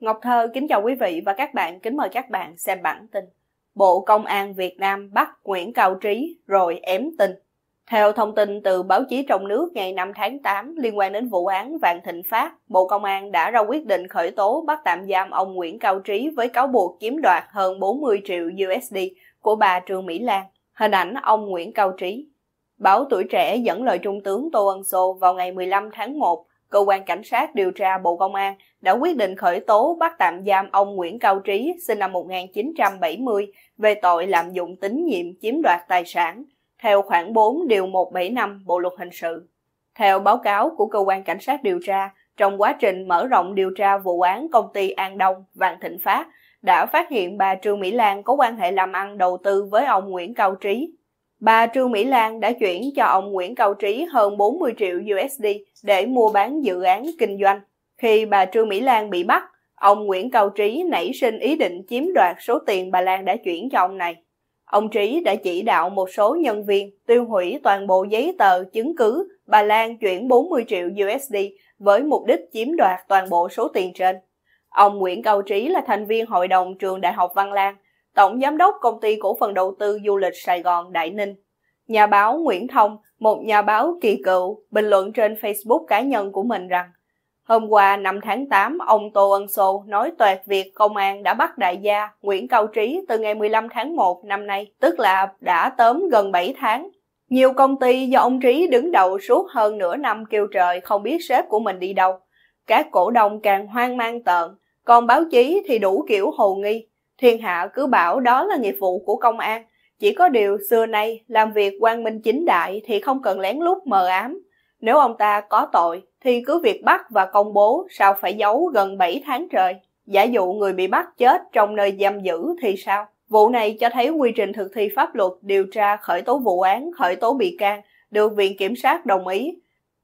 Ngọc Thơ kính chào quý vị và các bạn, kính mời các bạn xem bản tin. Bộ Công an Việt Nam bắt Nguyễn Cao Trí rồi ém tin. Theo thông tin từ báo chí trong nước ngày 5 tháng 8 liên quan đến vụ án Vạn Thịnh Phát, Bộ Công an đã ra quyết định khởi tố bắt tạm giam ông Nguyễn Cao Trí với cáo buộc chiếm đoạt hơn 40 triệu USD của bà Trương Mỹ Lan. Hình ảnh ông Nguyễn Cao Trí Báo Tuổi Trẻ dẫn lời Trung tướng Tô Ân Sô vào ngày 15 tháng 1 Cơ quan Cảnh sát điều tra Bộ Công an đã quyết định khởi tố bắt tạm giam ông Nguyễn Cao Trí, sinh năm 1970, về tội lạm dụng tín nhiệm chiếm đoạt tài sản, theo khoảng 4 điều 175 Bộ Luật Hình sự. Theo báo cáo của Cơ quan Cảnh sát điều tra, trong quá trình mở rộng điều tra vụ án công ty An Đông, Vạn Thịnh Phát, đã phát hiện bà Trương Mỹ Lan có quan hệ làm ăn đầu tư với ông Nguyễn Cao Trí, Bà Trương Mỹ Lan đã chuyển cho ông Nguyễn Cao Trí hơn 40 triệu USD để mua bán dự án kinh doanh. Khi bà Trương Mỹ Lan bị bắt, ông Nguyễn Cao Trí nảy sinh ý định chiếm đoạt số tiền bà Lan đã chuyển cho ông này. Ông Trí đã chỉ đạo một số nhân viên tiêu hủy toàn bộ giấy tờ chứng cứ bà Lan chuyển 40 triệu USD với mục đích chiếm đoạt toàn bộ số tiền trên. Ông Nguyễn Cao Trí là thành viên hội đồng trường Đại học Văn Lang Tổng Giám đốc Công ty Cổ phần Đầu tư Du lịch Sài Gòn Đại Ninh. Nhà báo Nguyễn Thông, một nhà báo kỳ cựu, bình luận trên Facebook cá nhân của mình rằng Hôm qua 5 tháng 8, ông Tô Ân Sô nói toẹt việc công an đã bắt đại gia Nguyễn Cao Trí từ ngày 15 tháng 1 năm nay, tức là đã tóm gần 7 tháng. Nhiều công ty do ông Trí đứng đầu suốt hơn nửa năm kêu trời không biết sếp của mình đi đâu. Các cổ đông càng hoang mang tợn, còn báo chí thì đủ kiểu hồ nghi. Thiên hạ cứ bảo đó là nghiệp vụ của công an, chỉ có điều xưa nay làm việc quan minh chính đại thì không cần lén lút mờ ám. Nếu ông ta có tội thì cứ việc bắt và công bố sao phải giấu gần 7 tháng trời. Giả dụ người bị bắt chết trong nơi giam giữ thì sao? Vụ này cho thấy quy trình thực thi pháp luật điều tra khởi tố vụ án, khởi tố bị can được Viện Kiểm sát đồng ý,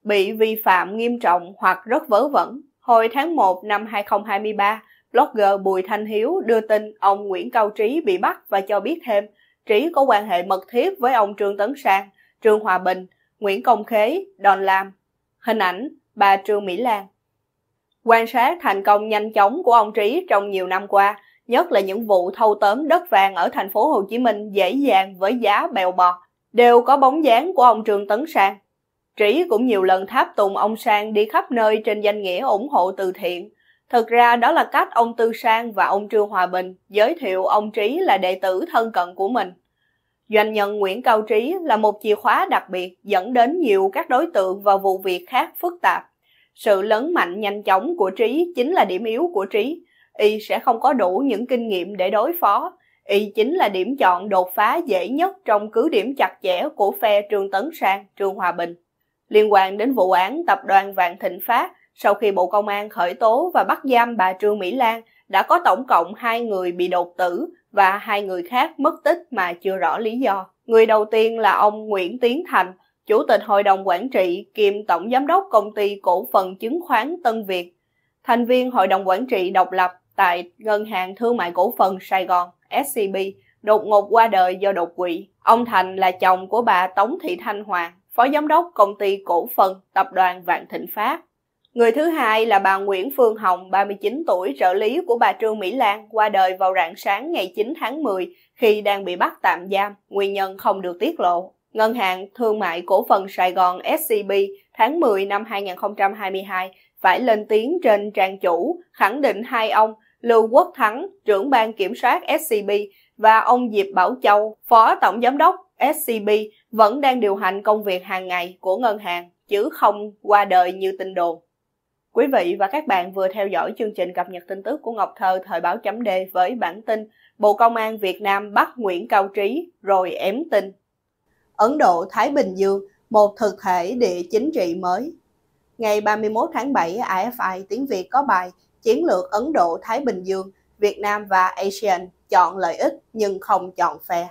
bị vi phạm nghiêm trọng hoặc rất vớ vẩn. Hồi tháng 1 năm 2023, Blogger Bùi Thanh Hiếu đưa tin ông Nguyễn Cao Trí bị bắt và cho biết thêm Trí có quan hệ mật thiết với ông Trương Tấn Sang, Trương Hòa Bình, Nguyễn Công Khế, Đòn Lam. Hình ảnh bà Trương Mỹ Lan. Quan sát thành công nhanh chóng của ông Trí trong nhiều năm qua, nhất là những vụ thâu tóm đất vàng ở thành phố Hồ Chí Minh dễ dàng với giá bèo bọt, đều có bóng dáng của ông Trương Tấn Sang. Trí cũng nhiều lần tháp tùng ông Sang đi khắp nơi trên danh nghĩa ủng hộ từ thiện, Thực ra đó là cách ông Tư Sang và ông Trương Hòa Bình giới thiệu ông Trí là đệ tử thân cận của mình. Doanh nhân Nguyễn Cao Trí là một chìa khóa đặc biệt dẫn đến nhiều các đối tượng và vụ việc khác phức tạp. Sự lớn mạnh nhanh chóng của Trí chính là điểm yếu của Trí. Y sẽ không có đủ những kinh nghiệm để đối phó. Y chính là điểm chọn đột phá dễ nhất trong cứ điểm chặt chẽ của phe Trương Tấn Sang, Trương Hòa Bình. Liên quan đến vụ án tập đoàn Vạn Thịnh Phát, sau khi Bộ Công an khởi tố và bắt giam bà Trương Mỹ Lan, đã có tổng cộng hai người bị đột tử và hai người khác mất tích mà chưa rõ lý do. Người đầu tiên là ông Nguyễn Tiến Thành, Chủ tịch Hội đồng Quản trị kiêm Tổng Giám đốc Công ty Cổ phần Chứng khoán Tân Việt, thành viên Hội đồng Quản trị độc lập tại Ngân hàng Thương mại Cổ phần Sài Gòn SCB, đột ngột qua đời do đột quỵ. Ông Thành là chồng của bà Tống Thị Thanh Hoàng, Phó Giám đốc Công ty Cổ phần Tập đoàn Vạn Thịnh Phát. Người thứ hai là bà Nguyễn Phương Hồng, 39 tuổi, trợ lý của bà Trương Mỹ Lan, qua đời vào rạng sáng ngày 9 tháng 10 khi đang bị bắt tạm giam, nguyên nhân không được tiết lộ. Ngân hàng Thương mại Cổ phần Sài Gòn SCB tháng 10 năm 2022 phải lên tiếng trên trang chủ khẳng định hai ông Lưu Quốc Thắng, trưởng ban kiểm soát SCB và ông Diệp Bảo Châu, phó tổng giám đốc SCB vẫn đang điều hành công việc hàng ngày của ngân hàng chứ không qua đời như tin đồn. Quý vị và các bạn vừa theo dõi chương trình cập nhật tin tức của Ngọc Thơ thời báo chấm D với bản tin Bộ Công an Việt Nam bắt Nguyễn Cao Trí rồi ém tin. Ấn Độ-Thái Bình Dương, một thực thể địa chính trị mới. Ngày 31 tháng 7, AFI tiếng Việt có bài Chiến lược Ấn Độ-Thái Bình Dương, Việt Nam và ASEAN chọn lợi ích nhưng không chọn phe.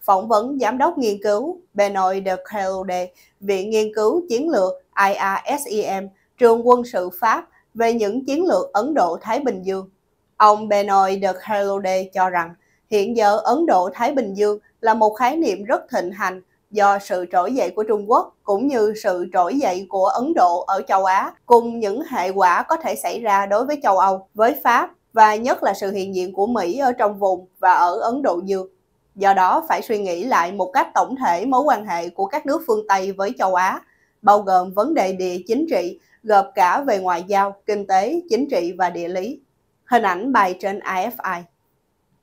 Phỏng vấn Giám đốc nghiên cứu Benoit de Claude, Viện Nghiên cứu Chiến lược IRSEM trường quân sự Pháp về những chiến lược Ấn Độ-Thái Bình Dương. Ông Benoit de Kerlode cho rằng hiện giờ Ấn Độ-Thái Bình Dương là một khái niệm rất thịnh hành do sự trỗi dậy của Trung Quốc cũng như sự trỗi dậy của Ấn Độ ở châu Á cùng những hệ quả có thể xảy ra đối với châu Âu, với Pháp và nhất là sự hiện diện của Mỹ ở trong vùng và ở Ấn Độ Dương. Do đó phải suy nghĩ lại một cách tổng thể mối quan hệ của các nước phương Tây với châu Á, bao gồm vấn đề địa chính trị, gộp cả về ngoại giao, kinh tế, chính trị và địa lý. Hình ảnh bài trên AFI.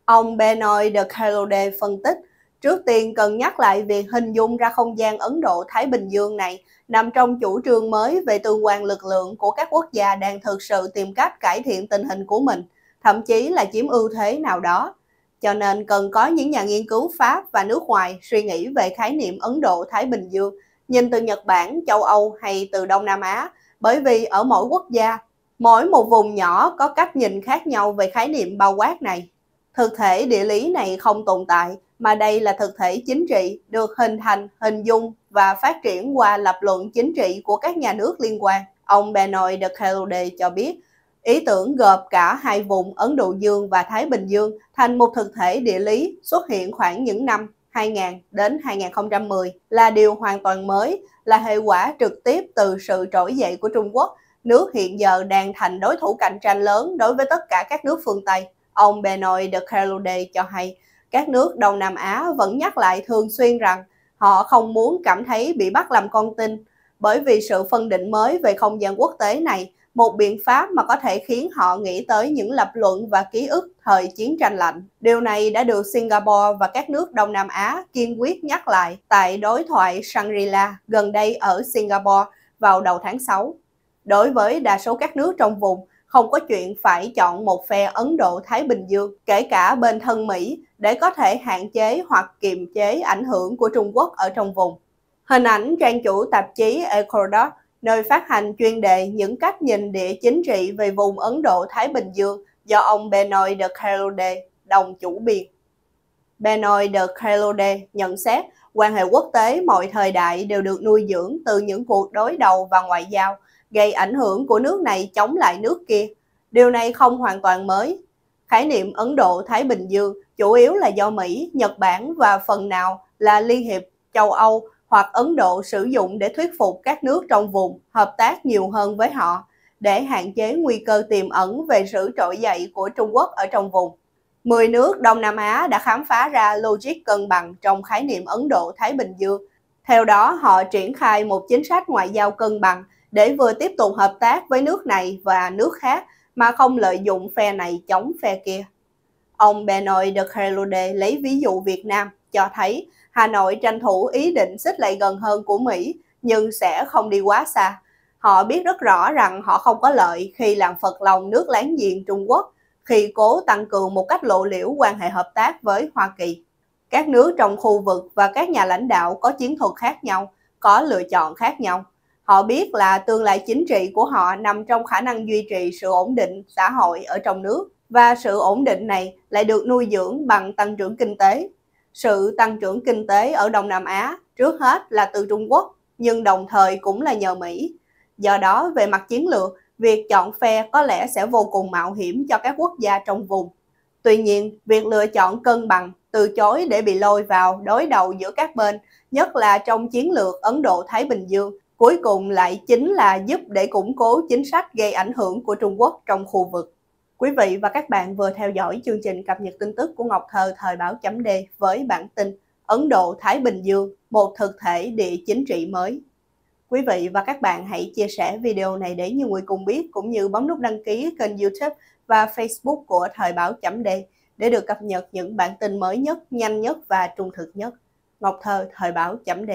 Ông Benoit de Calode phân tích, trước tiên cần nhắc lại việc hình dung ra không gian Ấn Độ-Thái Bình Dương này nằm trong chủ trương mới về tương quan lực lượng của các quốc gia đang thực sự tìm cách cải thiện tình hình của mình, thậm chí là chiếm ưu thế nào đó. Cho nên cần có những nhà nghiên cứu Pháp và nước ngoài suy nghĩ về khái niệm Ấn Độ-Thái Bình Dương, nhìn từ Nhật Bản, châu Âu hay từ Đông Nam Á, bởi vì ở mỗi quốc gia, mỗi một vùng nhỏ có cách nhìn khác nhau về khái niệm bao quát này. Thực thể địa lý này không tồn tại, mà đây là thực thể chính trị được hình thành, hình dung và phát triển qua lập luận chính trị của các nhà nước liên quan. Ông Benoit de Calde cho biết, ý tưởng gộp cả hai vùng Ấn Độ Dương và Thái Bình Dương thành một thực thể địa lý xuất hiện khoảng những năm 2000 đến 2010 là điều hoàn toàn mới, là hệ quả trực tiếp từ sự trỗi dậy của Trung Quốc, nước hiện giờ đang thành đối thủ cạnh tranh lớn đối với tất cả các nước phương Tây. Ông Benoit de Kerlude cho hay, các nước Đông Nam Á vẫn nhắc lại thường xuyên rằng họ không muốn cảm thấy bị bắt làm con tin, bởi vì sự phân định mới về không gian quốc tế này một biện pháp mà có thể khiến họ nghĩ tới những lập luận và ký ức thời chiến tranh lạnh. Điều này đã được Singapore và các nước Đông Nam Á kiên quyết nhắc lại tại đối thoại Shangri-La gần đây ở Singapore vào đầu tháng 6. Đối với đa số các nước trong vùng, không có chuyện phải chọn một phe Ấn Độ-Thái Bình Dương, kể cả bên thân Mỹ, để có thể hạn chế hoặc kiềm chế ảnh hưởng của Trung Quốc ở trong vùng. Hình ảnh trang chủ tạp chí Ecuador nơi phát hành chuyên đề những cách nhìn địa chính trị về vùng Ấn Độ-Thái Bình Dương do ông Benoit de Crelode đồng chủ biên. Benoit de Crelode nhận xét quan hệ quốc tế mọi thời đại đều được nuôi dưỡng từ những cuộc đối đầu và ngoại giao, gây ảnh hưởng của nước này chống lại nước kia. Điều này không hoàn toàn mới. Khái niệm Ấn Độ-Thái Bình Dương chủ yếu là do Mỹ, Nhật Bản và phần nào là Liên hiệp châu Âu hoặc Ấn Độ sử dụng để thuyết phục các nước trong vùng hợp tác nhiều hơn với họ để hạn chế nguy cơ tiềm ẩn về sự trỗi dậy của Trung Quốc ở trong vùng. 10 nước Đông Nam Á đã khám phá ra logic cân bằng trong khái niệm Ấn Độ-Thái Bình Dương. Theo đó, họ triển khai một chính sách ngoại giao cân bằng để vừa tiếp tục hợp tác với nước này và nước khác mà không lợi dụng phe này chống phe kia. Ông Benoit de Crelaude lấy ví dụ Việt Nam cho thấy Hà Nội tranh thủ ý định xích lại gần hơn của Mỹ nhưng sẽ không đi quá xa. Họ biết rất rõ rằng họ không có lợi khi làm phật lòng nước láng giềng Trung Quốc khi cố tăng cường một cách lộ liễu quan hệ hợp tác với Hoa Kỳ. Các nước trong khu vực và các nhà lãnh đạo có chiến thuật khác nhau, có lựa chọn khác nhau. Họ biết là tương lai chính trị của họ nằm trong khả năng duy trì sự ổn định xã hội ở trong nước và sự ổn định này lại được nuôi dưỡng bằng tăng trưởng kinh tế sự tăng trưởng kinh tế ở Đông Nam Á trước hết là từ Trung Quốc nhưng đồng thời cũng là nhờ Mỹ. Do đó, về mặt chiến lược, việc chọn phe có lẽ sẽ vô cùng mạo hiểm cho các quốc gia trong vùng. Tuy nhiên, việc lựa chọn cân bằng, từ chối để bị lôi vào đối đầu giữa các bên, nhất là trong chiến lược Ấn Độ-Thái Bình Dương, cuối cùng lại chính là giúp để củng cố chính sách gây ảnh hưởng của Trung Quốc trong khu vực. Quý vị và các bạn vừa theo dõi chương trình cập nhật tin tức của Ngọc Thơ thời báo chấm D với bản tin Ấn Độ-Thái Bình Dương, một thực thể địa chính trị mới. Quý vị và các bạn hãy chia sẻ video này để nhiều người cùng biết, cũng như bấm nút đăng ký kênh youtube và facebook của thời báo chấm D để được cập nhật những bản tin mới nhất, nhanh nhất và trung thực nhất. Ngọc Thơ thời báo chấm D